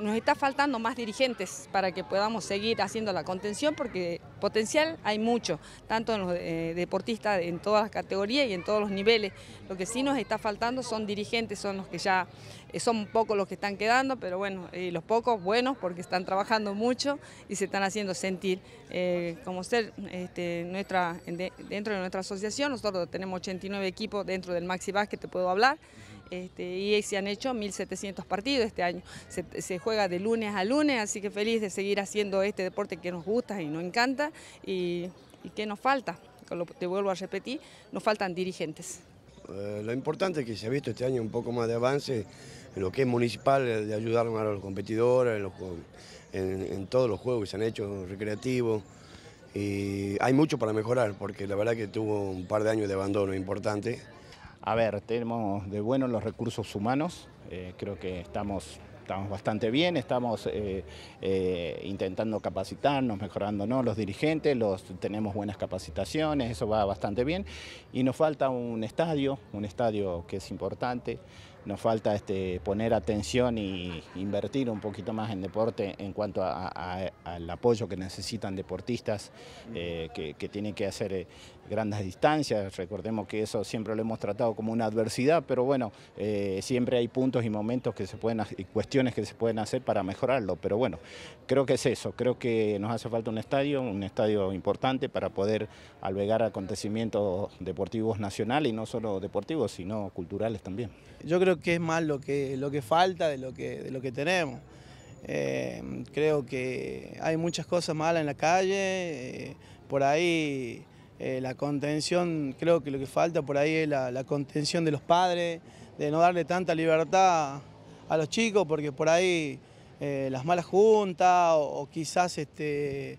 Nos está faltando más dirigentes para que podamos seguir haciendo la contención porque potencial hay mucho, tanto en los eh, deportistas en todas las categorías y en todos los niveles. Lo que sí nos está faltando son dirigentes, son los que ya eh, son pocos los que están quedando, pero bueno, eh, los pocos buenos porque están trabajando mucho y se están haciendo sentir. como ser este, nuestra, dentro de nuestra asociación, nosotros tenemos 89 equipos dentro del Maxi Basket, te puedo hablar, este, y se han hecho 1.700 partidos este año. Se, juega de lunes a lunes, así que feliz de seguir haciendo este deporte que nos gusta y nos encanta y, que nos falta. Te vuelvo a repetir, nos faltan dirigentes. Eh, lo importante es que se ha visto este año un poco más de avance en lo que es municipal, eh, de ayudar a los competidores, en, en todos los juegos que se han hecho recreativos. Y hay mucho para mejorar, porque la verdad que tuvo un par de años de abandono importante. A ver, tenemos de bueno los recursos humanos, eh, creo que estamos estamos bastante bien, estamos eh, eh, intentando capacitarnos, mejorándonos los dirigentes, los, tenemos buenas capacitaciones, eso va bastante bien. Y nos falta un estadio, un estadio que es importante nos falta este, poner atención y invertir un poquito más en deporte en cuanto al apoyo que necesitan deportistas eh, que, tienen que hacer eh, grandes distancias. Recordemos que eso siempre lo hemos tratado como una adversidad, pero bueno, eh, siempre hay puntos y momentos que se pueden y cuestiones que se pueden hacer para mejorarlo. Pero bueno, creo que es eso. Creo que nos hace falta un estadio, un estadio importante para poder albergar acontecimientos deportivos nacionales y no solo deportivos, sino culturales también. Yo creo que es más lo que, lo que falta de lo que, de lo que tenemos. Eh, creo que hay muchas cosas malas en la calle, eh, por ahí eh, la contención, creo que lo que falta por ahí es la, contención de los padres, de no darle tanta libertad a los chicos, porque por ahí las malas juntas o, quizás este,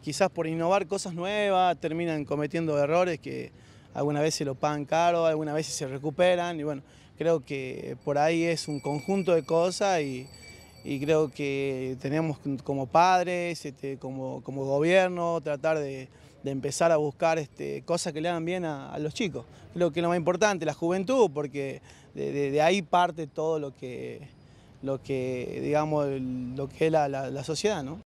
quizás por innovar cosas nuevas terminan cometiendo errores que algunas veces lo pagan caro, algunas veces se recuperan y bueno, Creo que por ahí es un conjunto de cosas y, creo que tenemos como padres, este, como, como, gobierno, tratar de, empezar a buscar este, cosas que le hagan bien a, los chicos. Creo que lo más importante, la juventud, porque de, ahí parte todo lo que, lo que, digamos, lo que es la, la sociedad, ¿no?